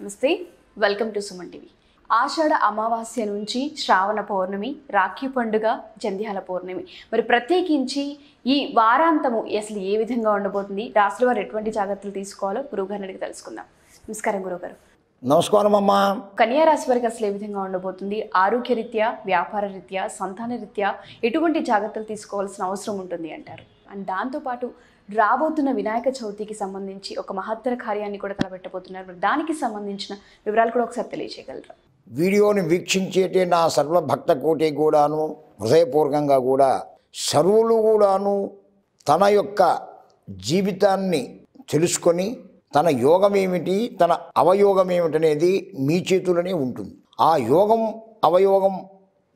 నమస్తే welcome to Suman TV ఆషాఢ అమావాస్య నుంచి శ్రావణ పౌర్ణమి రాఖీ పండుగ జంధ్యాల పౌర్ణమి మరి ప్రత్యేకించి ఈ వారాంతము అసలు ఏ విధంగా ఉండబోతుంది రాష్ట్ర వారు ఎటువంటి జాగ్రత్తలు తీసుకోవాలో గురువుగారిని అడిగి తెలుసుకుందాం నమస్కారం గురువుగారు నమస్కారం అమ్మా కన్యా రాశి వారికి అసలు ఏ విధంగా ఉండబోతుంది ఆరోగ్య రీత్యా వ్యాపార రీత్యా సంతాన రీత్యా ఎటువంటి జాగ్రత్తలు తీసుకోవాల్సిన అవసరం ఉంటుంది అంటారు అండ్ దాంతోపాటు రాబోతున్న వినాయక చవితికి సంబంధించి ఒక మహత్తర కార్యాన్ని కూడా తలపెట్టబోతున్నారు దానికి సంబంధించిన వివరాలు కూడా ఒకసారి తెలియచేయగలరు వీడియోని వీక్షించేటే నా సర్వ భక్త కోటి కూడాను హృదయపూర్వకంగా కూడా సర్వులు కూడాను తన యొక్క జీవితాన్ని తెలుసుకొని తన యోగం ఏమిటి తన అవయోగం ఏమిటనేది మీ చేతులనే ఉంటుంది ఆ యోగం అవయోగం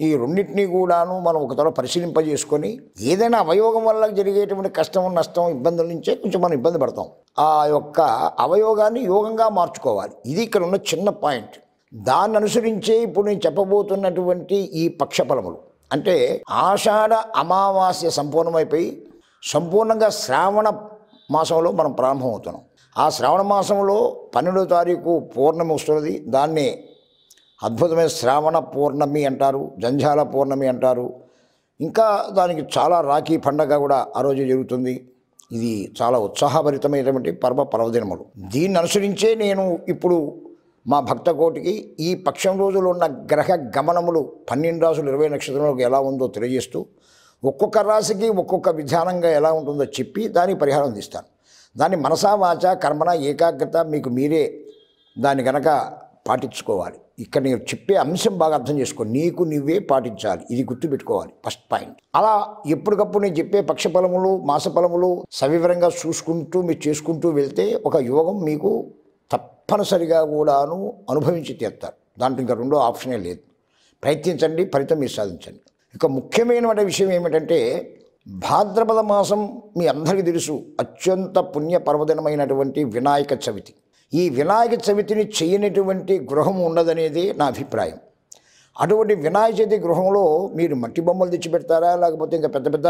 ఈ రెండింటినీ కూడాను మనం ఒక త్వర పరిశీలింపజేసుకొని ఏదైనా అవయోగం వల్ల జరిగేటువంటి కష్టం నష్టం ఇబ్బందుల నుంచే కొంచెం మనం ఇబ్బంది పడతాం ఆ యొక్క అవయోగాన్ని యోగంగా మార్చుకోవాలి ఇది ఇక్కడ ఉన్న చిన్న పాయింట్ దాన్ని అనుసరించే ఇప్పుడు నేను చెప్పబోతున్నటువంటి ఈ పక్షఫలములు అంటే ఆషాఢ అమావాస్య సంపూర్ణమైపోయి సంపూర్ణంగా శ్రావణ మాసంలో మనం ప్రారంభమవుతున్నాం ఆ శ్రావణ మాసంలో పన్నెండో తారీఖు పౌర్ణమి వస్తున్నది దాన్ని అద్భుతమైన శ్రావణ పూర్ణమి అంటారు జంజాల పూర్ణమి అంటారు ఇంకా దానికి చాలా రాఖీ పండగ కూడా ఆ రోజు జరుగుతుంది ఇది చాలా ఉత్సాహభరితమైనటువంటి పర్వ పర్వదినములు దీన్ని అనుసరించే నేను ఇప్పుడు మా భక్తకోటికి ఈ పక్షం రోజులు ఉన్న గ్రహ గమనములు పన్నెండు రాసులు ఇరవై నక్షత్రంలోకి ఎలా ఉందో తెలియజేస్తూ ఒక్కొక్క రాశికి ఒక్కొక్క విధానంగా ఎలా ఉంటుందో చెప్పి దానికి పరిహారం అందిస్తాను దాన్ని మనసా వాచ కర్మన ఏకాగ్రత మీకు మీరే దాన్ని గనక పాటించుకోవాలి ఇక్కడ నేను చెప్పే అంశం బాగా అర్థం చేసుకో నీకు నువ్వే పాటించాలి ఇది గుర్తుపెట్టుకోవాలి ఫస్ట్ పాయింట్ అలా ఎప్పటికప్పుడు నేను చెప్పే పక్షఫలములు మాసఫలములు సవివరంగా చూసుకుంటూ మీరు చేసుకుంటూ వెళ్తే ఒక యోగం మీకు తప్పనిసరిగా కూడాను అనుభవించి తీస్తారు దాంట్లో ఇంకా రెండో ఆప్షనే లేదు ప్రయత్నించండి ఫలితం మీరు సాధించండి ఇక ముఖ్యమైన విషయం ఏమిటంటే భాద్రపద మాసం మీ అందరికీ తెలుసు అత్యంత పర్వదినమైనటువంటి వినాయక చవితి ఈ వినాయక చవితిని చేయనటువంటి గృహం ఉన్నదనేది నా అభిప్రాయం అటువంటి వినాయక చవితి గృహంలో మీరు మట్టి బొమ్మలు తెచ్చిపెడతారా లేకపోతే ఇంకా పెద్ద పెద్ద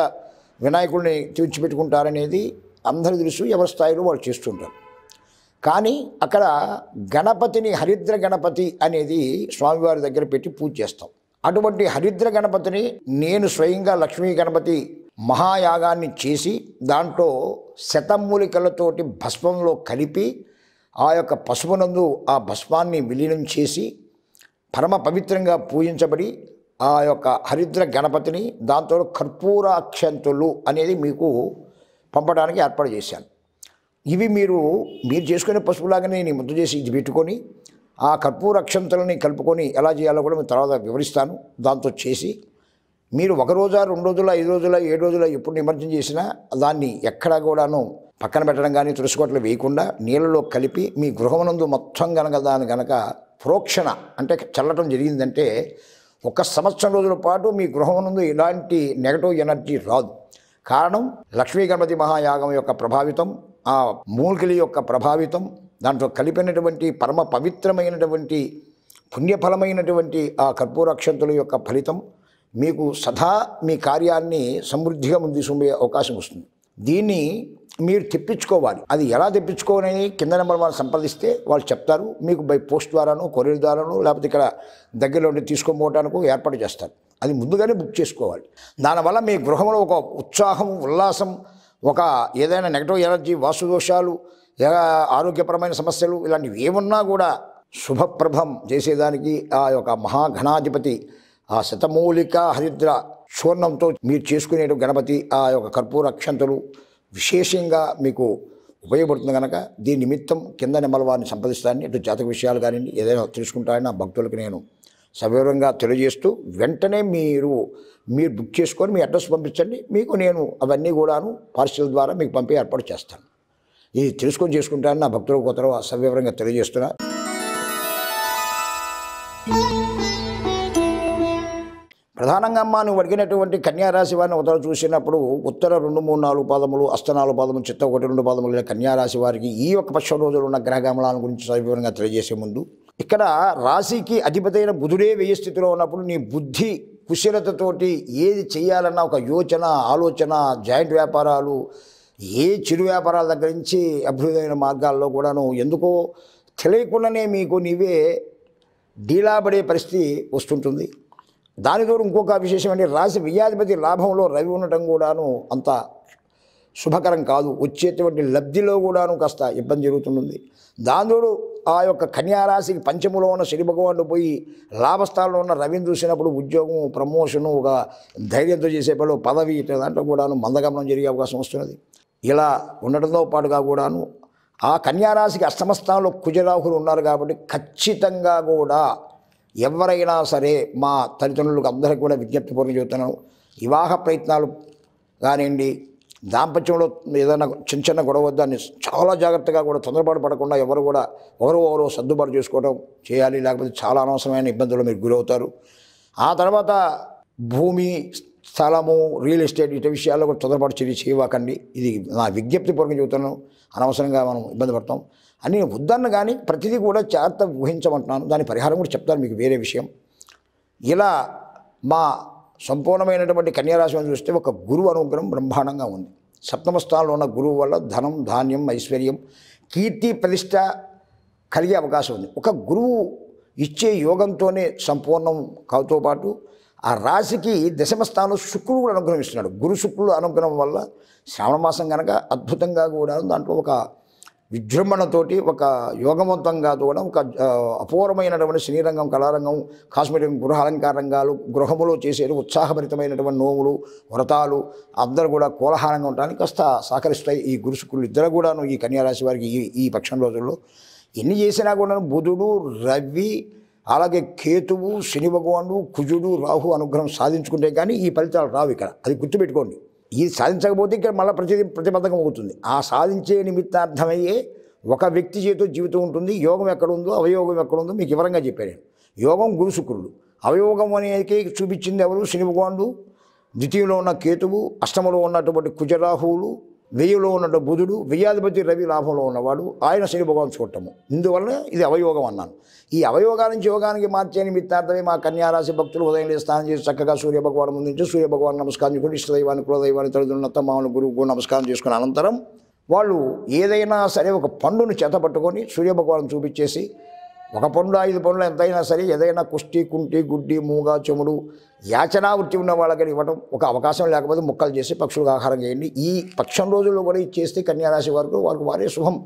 వినాయకుడిని తెచ్చిపెట్టుకుంటారనేది అందరి తెలుసు ఎవరి స్థాయిలో వాళ్ళు చేస్తుంటారు కానీ అక్కడ గణపతిని హరిద్ర గణపతి అనేది స్వామివారి దగ్గర పెట్టి పూజ చేస్తాం అటువంటి హరిద్ర గణపతిని నేను స్వయంగా లక్ష్మీ గణపతి మహాయాగాన్ని చేసి దాంట్లో శతమూలికలతోటి భస్మంలో కలిపి ఆ యొక్క పశువునందు ఆ భస్మాన్ని విలీనం చేసి పరమ పవిత్రంగా పూజించబడి ఆ యొక్క హరిద్ర గణపతిని దాంతో కర్పూరాక్షంతులు అనేది మీకు పంపడానికి ఏర్పాటు చేశాను ఇవి మీరు మీరు చేసుకునే పశువులాగానే నేను ముద్దు చేసి ఇది పెట్టుకొని ఆ కర్పూర అక్షంతలని కలుపుకొని ఎలా చేయాలో కూడా మీరు తర్వాత వివరిస్తాను దాంతో చేసి మీరు ఒక రోజా రెండు రోజుల ఐదు రోజుల ఏడు రోజుల ఎప్పుడు నిమజ్జనం చేసినా దాన్ని ఎక్కడా కూడాను పక్కన పెట్టడం కానీ తులసికోటలు వేయకుండా నీళ్ళలో కలిపి మీ గృహమునందు మొత్తం గనక దాని గనక ప్రోక్షణ అంటే చల్లటం జరిగిందంటే ఒక సంవత్సరం రోజుల పాటు మీ గృహమునందు ఇలాంటి నెగటివ్ ఎనర్జీ రాదు కారణం లక్ష్మీ గణపతి మహాయాగం యొక్క ప్రభావితం ఆ మూలికలి యొక్క ప్రభావితం దాంట్లో కలిపినటువంటి పరమ పవిత్రమైనటువంటి పుణ్యఫలమైనటువంటి ఆ కర్పూరక్షంతుల యొక్క ఫలితం మీకు సదా మీ కార్యాన్ని సమృద్ధిగా ముందు అవకాశం వస్తుంది దీన్ని మీరు తెప్పించుకోవాలి అది ఎలా తెప్పించుకోవాలని కింద నెంబర్ వాళ్ళు సంప్రదిస్తే వాళ్ళు చెప్తారు మీకు బై పోస్ట్ ద్వారాను కొరియర్ ద్వారాను లేకపోతే ఇక్కడ దగ్గరలో ఉండి తీసుకోపోవటానికి ఏర్పాటు చేస్తారు అది ముందుగానే బుక్ చేసుకోవాలి దానివల్ల మీ గృహంలో ఒక ఉత్సాహం ఉల్లాసం ఒక ఏదైనా నెగటివ్ ఎనర్జీ వాసుదోషాలు ఆరోగ్యపరమైన సమస్యలు ఇలాంటివి ఏమున్నా కూడా శుభప్రభం చేసేదానికి ఆ యొక్క మహాఘనాధిపతి ఆ శతమూలిక హరిద్ర స్వర్ణంతో మీరు చేసుకునే గణపతి ఆ యొక్క కర్పూర అక్షంతలు విశేషంగా మీకు ఉపయోగపడుతుంది కనుక దీని నిమిత్తం కింద వారిని సంప్రదిస్తానని ఇటు జాతక విషయాలు కానీ ఏదైనా తెలుసుకుంటారని నా భక్తులకు నేను సవివరంగా తెలియజేస్తూ వెంటనే మీరు మీరు బుక్ చేసుకొని మీ అడ్రస్ పంపించండి మీకు నేను అవన్నీ కూడాను పార్సిల్ ద్వారా మీకు పంపి ఏర్పాటు చేస్తాను ఇది తెలుసుకొని చేసుకుంటాను నా భక్తులకు కొత్త సవివరంగా తెలియజేస్తున్నా ప్రధానంగా అమ్మ నువ్వు అడిగినటువంటి కన్యారాశి వారిని ఉత్తర చూసినప్పుడు ఉత్తర రెండు మూడు నాలుగు పాదములు అస్తనాలు పాదములు చిత్త ఒకటి రెండు పాదములు కన్యారాశి వారికి ఈ యొక్క పక్ష రోజులు ఉన్న గ్రహగమనాల గురించి సవివరంగా తెలియజేసే ముందు ఇక్కడ రాశికి అధిపతైన బుధుడే వ్యయ స్థితిలో ఉన్నప్పుడు నీ బుద్ధి కుశలతతోటి ఏది చేయాలన్న ఒక యోచన ఆలోచన జాయింట్ వ్యాపారాలు ఏ చిరు వ్యాపారాల దగ్గర నుంచి అభివృద్ధమైన మార్గాల్లో కూడాను ఎందుకో తెలియకుండానే మీకు నీవే డీలాబడే పరిస్థితి వస్తుంటుంది దాని ద్వారా ఇంకొక విశేషం అంటే రాశి విద్యాధిపతి లాభంలో రవి ఉండటం కూడాను అంత శుభకరం కాదు వచ్చేటువంటి లబ్ధిలో కూడాను కాస్త ఇబ్బంది జరుగుతుంది దాంతోడు ఆ యొక్క కన్యారాశికి పంచములో ఉన్న శని భగవానుడు పోయి లాభస్థానంలో ఉన్న రవిని చూసినప్పుడు ఉద్యోగం ప్రమోషను ఒక ధైర్యంతో చేసే పనులు పదవి ఇట్లా దాంట్లో కూడాను మందగమనం జరిగే అవకాశం వస్తున్నది ఇలా ఉండటంతో పాటుగా కూడాను ఆ కన్యారాశికి అష్టమస్థానంలో కుజరాహులు ఉన్నారు కాబట్టి ఖచ్చితంగా కూడా ఎవరైనా సరే మా తల్లిదండ్రులకు అందరికీ కూడా విజ్ఞప్తి పూర్వం చెబుతున్నాను వివాహ ప్రయత్నాలు కానివ్వండి దాంపత్యంలో ఏదైనా చిన్న చిన్న గొడవ దాన్ని చాలా జాగ్రత్తగా కూడా తొందరపాటు పడకుండా ఎవరు కూడా ఎవరు ఎవరు సర్దుబాటు చేసుకోవడం చేయాలి లేకపోతే చాలా అనవసరమైన ఇబ్బందులు మీరు గురవుతారు ఆ తర్వాత భూమి స్థలము రియల్ ఎస్టేట్ ఇటు విషయాల్లో కూడా తొందరపాటు చర్య చేయవాకండి ఇది నా విజ్ఞప్తిపూర్వకంగా చెబుతున్నాను అనవసరంగా మనం ఇబ్బంది పడతాం అని నేను వద్దన్న కానీ ప్రతిదీ కూడా జాగ్రత్త ఊహించమంటున్నాను దాని పరిహారం కూడా చెప్తాను మీకు వేరే విషయం ఇలా మా సంపూర్ణమైనటువంటి అని చూస్తే ఒక గురువు అనుగ్రహం బ్రహ్మాండంగా ఉంది సప్తమ స్థానంలో ఉన్న గురువు వల్ల ధనం ధాన్యం ఐశ్వర్యం కీర్తి ప్రతిష్ట కలిగే అవకాశం ఉంది ఒక గురువు ఇచ్చే యోగంతోనే సంపూర్ణం కావుతో పాటు ఆ రాశికి దశమ స్థానంలో శుక్రుడు కూడా అనుగ్రహిస్తున్నాడు గురు శుక్రుడు అనుగ్రహం వల్ల శ్రావణ మాసం కనుక అద్భుతంగా కూడా దాంట్లో ఒక విజృంభణతోటి ఒక యోగవంతంగా కూడా ఒక అపూర్వమైనటువంటి శ్రీరంగం కళారంగం కాస్మెటిక్ గృహ అలంకార రంగాలు గృహములో చేసేది ఉత్సాహభరితమైనటువంటి నోములు వ్రతాలు అందరూ కూడా కోలాహలంగా ఉండడానికి కాస్త సహకరిస్తాయి ఈ గురుసుకులు ఇద్దరు కూడాను ఈ కన్యారాశి వారికి ఈ ఈ పక్షం రోజుల్లో ఎన్ని చేసినా కూడా బుధుడు రవి అలాగే కేతువు శని భగవానుడు కుజుడు రాహు అనుగ్రహం సాధించుకుంటే కానీ ఈ ఫలితాలు రావు ఇక్కడ అది గుర్తుపెట్టుకోండి ఇది సాధించకపోతే ఇక్కడ మళ్ళీ ప్రతి ప్రతిబద్ధకం అవుతుంది ఆ సాధించే నిమిత్తార్థమయ్యే ఒక వ్యక్తి చేత జీవితం ఉంటుంది యోగం ఎక్కడుందో అవయోగం ఎక్కడుందో మీకు వివరంగా చెప్పాను యోగం గురు శుక్రుడు అవయోగం అనేది చూపించింది ఎవరు శనిభగవానుడు ద్వితీయంలో ఉన్న కేతువు అష్టమలో ఉన్నటువంటి కుజరాహువులు వెయ్యిలో ఉన్న బుధుడు వెయ్యాధిపతి రవి లాభంలో ఉన్నవాడు ఆయన శని భగవాన్ చూడటము ఇందువలన ఇది అవయోగం అన్నాను ఈ అవయోగా నుంచి యోగానికి మార్చే నిమిత్తార్థమే మా కన్యారాశి భక్తులు ఉదయం స్నానం చేసి చక్కగా సూర్యభగవాన్ ముందు సూర్యభగవాన్ నమస్కారం చేసుకుని ఇష్టదైవాన్ని కులదైవాన్ని తల్లిదండ్రులను తమ్మామని గురువు నమస్కారం చేసుకున్న అనంతరం వాళ్ళు ఏదైనా సరే ఒక పండును చేతపట్టుకొని సూర్యభగవాన్ చూపించేసి ఒక పనులు ఐదు పనులు ఎంతైనా సరే ఏదైనా కుష్టి కుంటి గుడ్డి మూగ చెముడు యాచనావృత్తి ఉన్న వాళ్ళకి ఇవ్వడం ఒక అవకాశం లేకపోతే ముక్కలు చేసి పక్షులకు ఆహారం చేయండి ఈ పక్షం రోజుల్లో కూడా ఇది చేస్తే కన్యారాశి వారికి వారికి వారే శుభం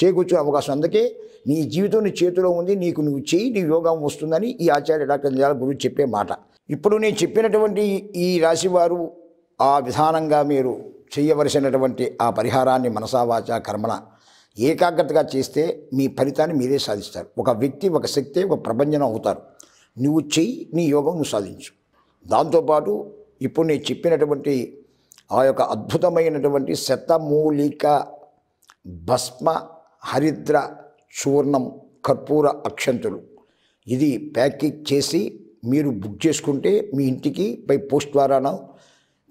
చేకూర్చునే అవకాశం అందుకే నీ జీవితం నీ చేతిలో ఉంది నీకు నువ్వు చేయి నీ యోగం వస్తుందని ఈ ఆచార్య డాక్టర్ నిజాల గురువు చెప్పే మాట ఇప్పుడు నేను చెప్పినటువంటి ఈ రాశివారు ఆ విధానంగా మీరు చేయవలసినటువంటి ఆ పరిహారాన్ని మనసావాచ కర్మణ ఏకాగ్రతగా చేస్తే మీ ఫలితాన్ని మీరే సాధిస్తారు ఒక వ్యక్తి ఒక శక్తి ఒక ప్రపంచం అవుతారు నువ్వు చెయ్యి నీ యోగం నువ్వు సాధించు దాంతోపాటు ఇప్పుడు నేను చెప్పినటువంటి ఆ యొక్క అద్భుతమైనటువంటి శతమూలిక భస్మ హరిద్ర చూర్ణం కర్పూర అక్షంతులు ఇది ప్యాకింగ్ చేసి మీరు బుక్ చేసుకుంటే మీ ఇంటికి బై పోస్ట్ ద్వారానో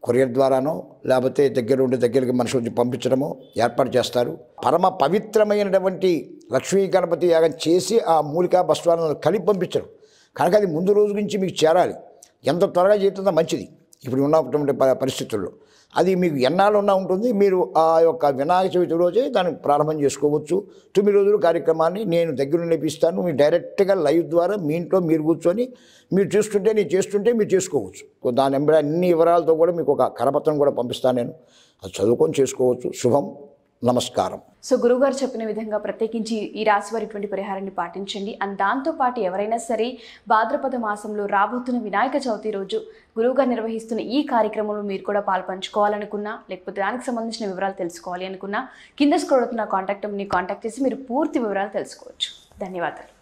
కొరియర్ ద్వారానో లేకపోతే దగ్గర ఉండి దగ్గరికి మనుషులు పంపించడము ఏర్పాటు చేస్తారు పరమ పవిత్రమైనటువంటి లక్ష్మీ గణపతి యాగం చేసి ఆ మూలికా భస్వాలను కలిపి పంపించడం కనుక అది ముందు రోజు నుంచి మీకు చేరాలి ఎంత త్వరగా చేయటం మంచిది ఇప్పుడు ఉన్నటువంటి పరిస్థితుల్లో అది మీకు ఎన్నాళ్ళు ఉన్నా ఉంటుంది మీరు ఆ యొక్క వినాయక చవితి రోజే దాన్ని ప్రారంభం చేసుకోవచ్చు తొమ్మిది రోజుల కార్యక్రమాన్ని నేను దగ్గర నేర్పిస్తాను మీరు డైరెక్ట్గా లైవ్ ద్వారా మీ ఇంట్లో మీరు కూర్చొని మీరు చూస్తుంటే నేను చేస్తుంటే మీరు చేసుకోవచ్చు దాని వెంబడి అన్ని వివరాలతో కూడా మీకు ఒక కరపత్రం కూడా పంపిస్తాను నేను అది చదువుకొని చేసుకోవచ్చు శుభం నమస్కారం సో గురువుగారు చెప్పిన విధంగా ప్రత్యేకించి ఈ రాశి వారి ఇటువంటి పరిహారాన్ని పాటించండి అండ్ దాంతోపాటు ఎవరైనా సరే భాద్రపద మాసంలో రాబోతున్న వినాయక చవితి రోజు గురువుగారు నిర్వహిస్తున్న ఈ కార్యక్రమంలో మీరు కూడా పాల్పంచుకోవాలనుకున్నా లేకపోతే దానికి సంబంధించిన వివరాలు తెలుసుకోవాలి అనుకున్నా కింద స్క్రోల్ కాంటాక్ట్ ని కాంటాక్ట్ చేసి మీరు పూర్తి వివరాలు తెలుసుకోవచ్చు ధన్యవాదాలు